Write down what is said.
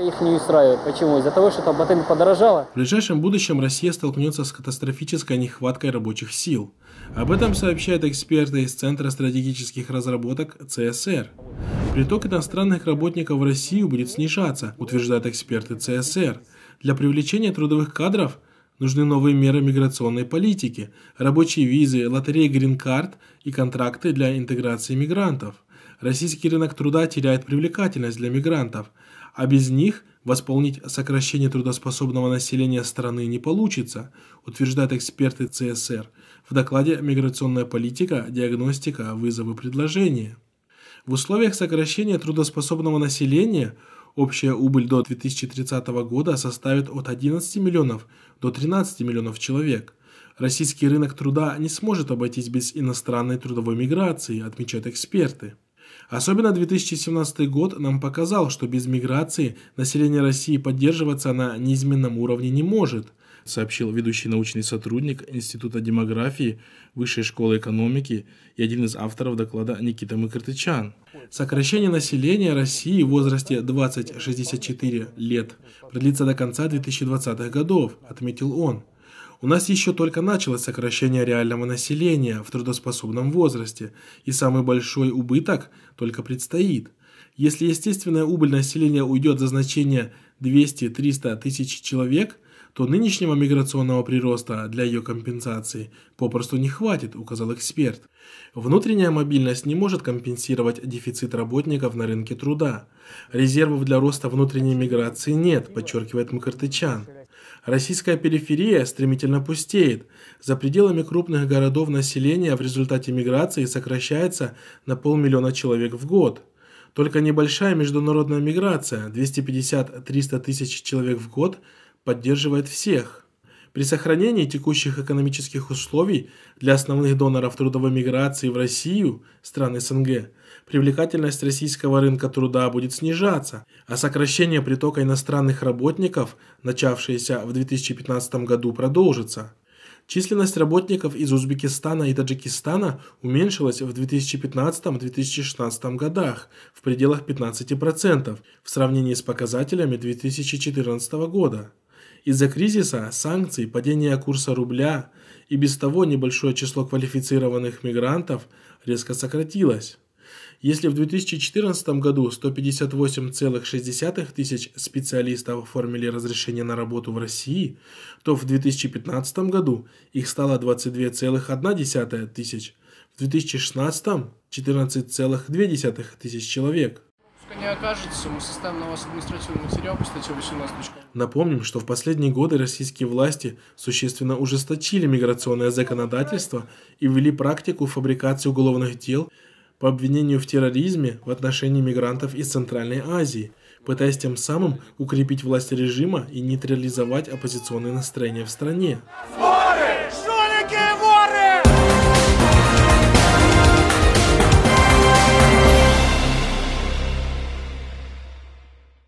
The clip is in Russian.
их не устраивает. Почему? Из-за того, что там ботын подорожала. В ближайшем будущем Россия столкнется с катастрофической нехваткой рабочих сил. Об этом сообщают эксперты из Центра стратегических разработок ЦСР. Приток иностранных работников в Россию будет снижаться, утверждают эксперты ЦСР. Для привлечения трудовых кадров нужны новые меры миграционной политики, рабочие визы, лотереи грин-карт и контракты для интеграции мигрантов российский рынок труда теряет привлекательность для мигрантов, а без них восполнить сокращение трудоспособного населения страны не получится, утверждают эксперты ЦСР в докладе «Миграционная политика. Диагностика. Вызовы предложения». В условиях сокращения трудоспособного населения общая убыль до 2030 года составит от 11 миллионов до 13 миллионов человек. Российский рынок труда не сможет обойтись без иностранной трудовой миграции, отмечают эксперты. Особенно 2017 год нам показал, что без миграции население России поддерживаться на неизменном уровне не может, сообщил ведущий научный сотрудник Института демографии Высшей школы экономики и один из авторов доклада Никита Мыкртычан. Сокращение населения России в возрасте 20-64 лет продлится до конца 2020-х годов, отметил он. У нас еще только началось сокращение реального населения в трудоспособном возрасте, и самый большой убыток только предстоит. Если естественная убыль населения уйдет за значение 200-300 тысяч человек, то нынешнего миграционного прироста для ее компенсации попросту не хватит, указал эксперт. Внутренняя мобильность не может компенсировать дефицит работников на рынке труда. Резервов для роста внутренней миграции нет, подчеркивает Макартычан. Российская периферия стремительно пустеет. За пределами крупных городов население в результате миграции сокращается на полмиллиона человек в год. Только небольшая международная миграция, 250-300 тысяч человек в год, поддерживает всех. При сохранении текущих экономических условий для основных доноров трудовой миграции в Россию, страны СНГ, привлекательность российского рынка труда будет снижаться, а сокращение притока иностранных работников, начавшееся в 2015 году, продолжится. Численность работников из Узбекистана и Таджикистана уменьшилась в 2015-2016 годах в пределах 15% в сравнении с показателями 2014 года. Из-за кризиса, санкций, падения курса рубля и без того небольшое число квалифицированных мигрантов резко сократилось. Если в 2014 году 158,6 тысяч специалистов оформили разрешение на работу в России, то в 2015 году их стало 22,1 тысяч, в 2016 – 14,2 тысяч человек пока не окажется, мы составим на вас административный материал по статье 18. Напомним, что в последние годы российские власти существенно ужесточили миграционное законодательство и ввели практику фабрикации уголовных дел по обвинению в терроризме в отношении мигрантов из Центральной Азии, пытаясь тем самым укрепить власть режима и нейтрализовать оппозиционные настроения в стране. Сборы!